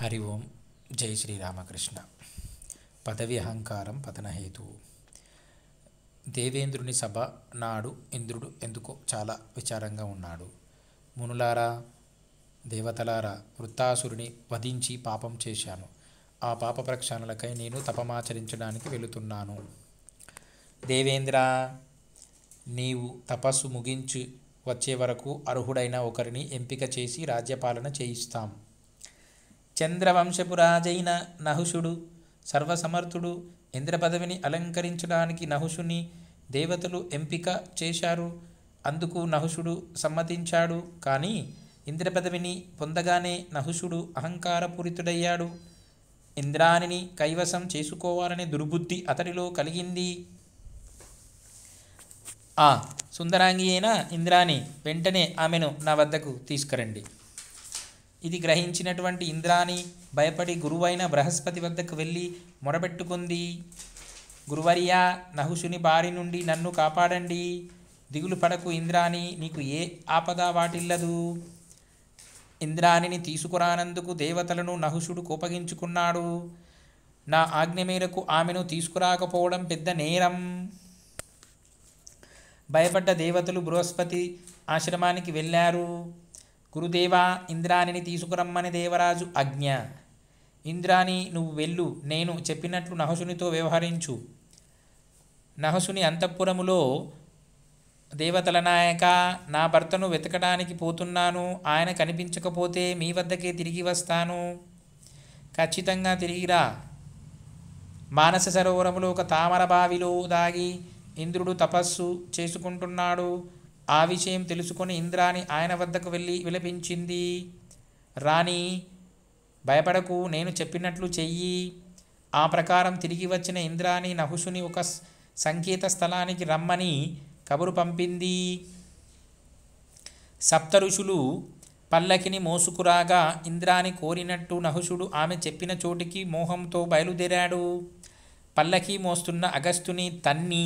హరి ఓం జై శ్రీరామకృష్ణ పదవి అహంకారం పతనహేతువు దేవేంద్రుని సభ నాడు ఇంద్రుడు ఎందుకో చాలా విచారంగా ఉన్నాడు మునులారా దేవతలారా వృత్తాసురుని వధించి పాపం చేశాను ఆ పాప ప్రక్షాళనలకై నేను తపమాచరించడానికి వెళుతున్నాను దేవేంద్ర నీవు తపస్సు ముగించి వచ్చే వరకు అర్హుడైన ఒకరిని ఎంపిక చేసి రాజ్యపాలన చేయిస్తాం చంద్రవంశపు రాజైన నహుషుడు సర్వసమర్థుడు ఇంద్ర పదవిని అలంకరించడానికి నహుషుని దేవతలు ఎంపిక చేశారు అందుకు నహుషుడు సమ్మతించాడు కానీ ఇంద్ర పదవిని పొందగానే నహుషుడు అహంకారపూరితుడయ్యాడు ఇంద్రానిని కైవసం చేసుకోవాలనే దుర్బుద్ధి అతడిలో కలిగింది ఆ సుందరాంగి అయిన ఇంద్రాని వెంటనే ఆమెను నా వద్దకు తీసుకురండి ఇది గ్రహించినటువంటి ఇంద్రాని భయపడి గురువైన బృహస్పతి వద్దకు వెళ్ళి మొరబెట్టుకుంది గురువర్యా నహుషుని బారి నుండి నన్ను కాపాడండి దిగులు పడకు ఇంద్రాని నీకు ఏ ఆపద వాటిల్లదు ఇంద్రాణిని తీసుకురానందుకు దేవతలను నహుషుడు కోపగించుకున్నాడు నా ఆజ్ఞ మేరకు ఆమెను తీసుకురాకపోవడం పెద్ద నేరం భయపడ్డ దేవతలు బృహస్పతి ఆశ్రమానికి వెళ్ళారు గురుదేవా ఇంద్రానిని తీసుకురమ్మని దేవరాజు ఆజ్ఞ ఇంద్రాణి నువ్వు వెళ్ళు నేను చెప్పినట్లు నహసునితో వ్యవహరించు నహసుని అంతఃపురములో దేవతల నాయక నా భర్తను వెతకడానికి పోతున్నాను ఆయన కనిపించకపోతే మీ వద్దకే తిరిగి వస్తాను ఖచ్చితంగా తిరిగిరా మానస సరోవరములో ఒక తామర బావిలో దాగి ఇంద్రుడు తపస్సు చేసుకుంటున్నాడు ఆ విషయం తెలుసుకొని ఇంద్రాని ఆయన వద్దకు వెళ్ళి విలపించింది రాణి భయపడకు నేను చెప్పినట్లు చెయ్యి ఆ ప్రకారం తిరిగి వచ్చిన ఇంద్రాని నహుషుని ఒక సంకేత స్థలానికి రమ్మని కబురు పంపింది సప్త ఋషులు పల్లకిని మోసుకురాగా ఇంద్రాని కోరినట్టు నహుషుడు ఆమె చెప్పిన చోటికి మోహంతో బయలుదేరాడు పల్లకి మోస్తున్న అగస్తుని తన్ని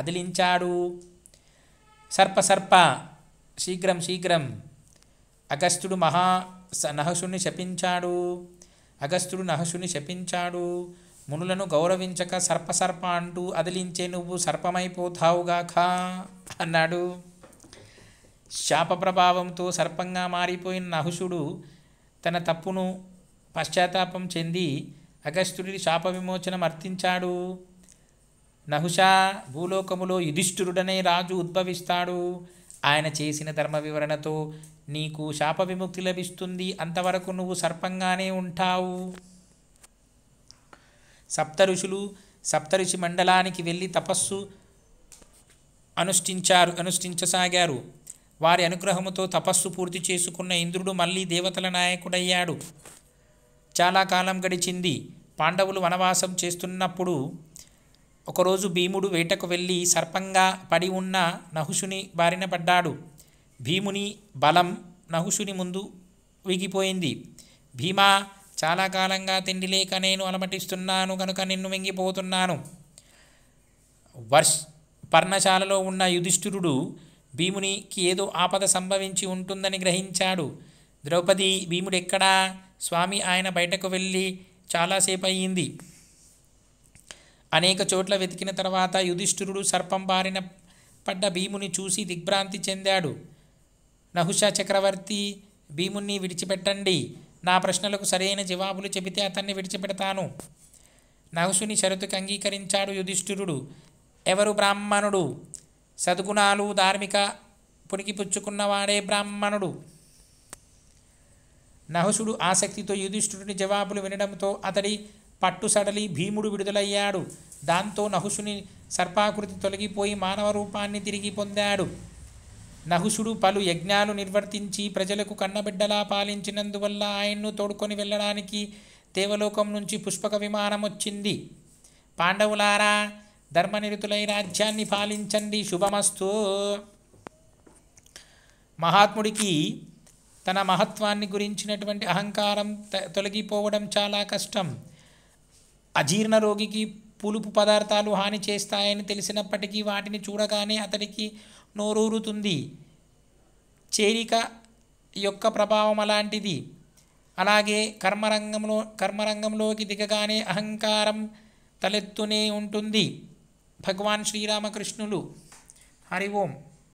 అదిలించాడు సర్ప సర్ప శీఘ్రం శీఘ్రం అగస్త్యుడు మహా నహసుని శపించాడు అగస్త్యుడు నహసుని శపించాడు మునులను గౌరవించక సర్ప సర్ప అంటూ అదిలించే నువ్వు సర్పమైపోతావుగాక అన్నాడు శాప ప్రభావంతో సర్పంగా మారిపోయిన నహుషుడు తన తప్పును పశ్చాత్తాపం చెంది అగస్త్యుడి శాప విమోచనం అర్థించాడు నహుషా భూలోకములో యుధిష్ఠురుడనే రాజు ఉద్భవిస్తాడు ఆయన చేసిన ధర్మ వివరణతో నీకు శాప విముక్తి లభిస్తుంది అంతవరకు నువ్వు సర్పంగానే ఉంటావు సప్త ఋషులు సప్తఋషి మండలానికి వెళ్ళి తపస్సు అనుష్ఠించారు అనుష్ఠించసాగారు వారి అనుగ్రహముతో తపస్సు పూర్తి చేసుకున్న ఇంద్రుడు మళ్ళీ దేవతల నాయకుడయ్యాడు చాలా కాలం గడిచింది పాండవులు వనవాసం చేస్తున్నప్పుడు ఒకరోజు భీముడు వేటకు వెళ్ళి సర్పంగా పడి ఉన్న నహుషుని బారిన పడ్డాడు భీముని బలం నహుషుని ముందు విగిపోయింది భీమా చాలా కాలంగా తిండి లేక నేను అలమటిస్తున్నాను కనుక నిన్ను మింగిపోతున్నాను వర్ష్ పర్ణశాలలో ఉన్న యుధిష్ఠిరుడు భీమునికి ఏదో ఆపద సంభవించి ఉంటుందని గ్రహించాడు ద్రౌపది భీముడెక్కడా స్వామి ఆయన బయటకు వెళ్ళి చాలాసేపు అయ్యింది అనేక చోట్ల వెతికిన తర్వాత యుధిష్ఠురుడు సర్పం బారిన పడ్డ భీముని చూసి దిగ్భ్రాంతి చెందాడు నహుష చక్రవర్తి భీముణ్ణి విడిచిపెట్టండి నా ప్రశ్నలకు సరైన జవాబులు చెబితే అతన్ని విడిచిపెడతాను నహుసుని షరతుకు అంగీకరించాడు యుధిష్ఠురుడు ఎవరు బ్రాహ్మణుడు సద్గుణాలు ధార్మిక పుణికిపుచ్చుకున్నవాడే బ్రాహ్మణుడు నహుషుడు ఆసక్తితో యుధిష్ఠుడిని జవాబులు వినడంతో అతడి పట్టు సడలి భీముడు విడుదలయ్యాడు దాంతో నహుసుని సర్పాకృతి తొలగిపోయి మానవ రూపాన్ని తిరిగి పొందాడు నహుసుడు పలు యజ్ఞాలు నిర్వర్తించి ప్రజలకు కన్నబిడ్డలా పాలించినందువల్ల ఆయన్ను తోడుకొని వెళ్ళడానికి దేవలోకం నుంచి పుష్పక విమానం వచ్చింది పాండవులారా ధర్మనిరుతులై రాజ్యాన్ని పాలించండి శుభమస్తు మహాత్ముడికి తన మహత్వాన్ని గురించినటువంటి అహంకారం తొలగిపోవడం చాలా కష్టం అజీర్ణ రోగికి పులుపు పదార్థాలు హాని చేస్తాయని తెలిసినప్పటికీ వాటిని చూడగానే అతడికి నోరూరుతుంది చేరిక యొక్క ప్రభావం అలాంటిది అలాగే కర్మరంగంలో కర్మరంగంలోకి దిగగానే అహంకారం తలెత్తునే ఉంటుంది భగవాన్ శ్రీరామకృష్ణులు హరి ఓం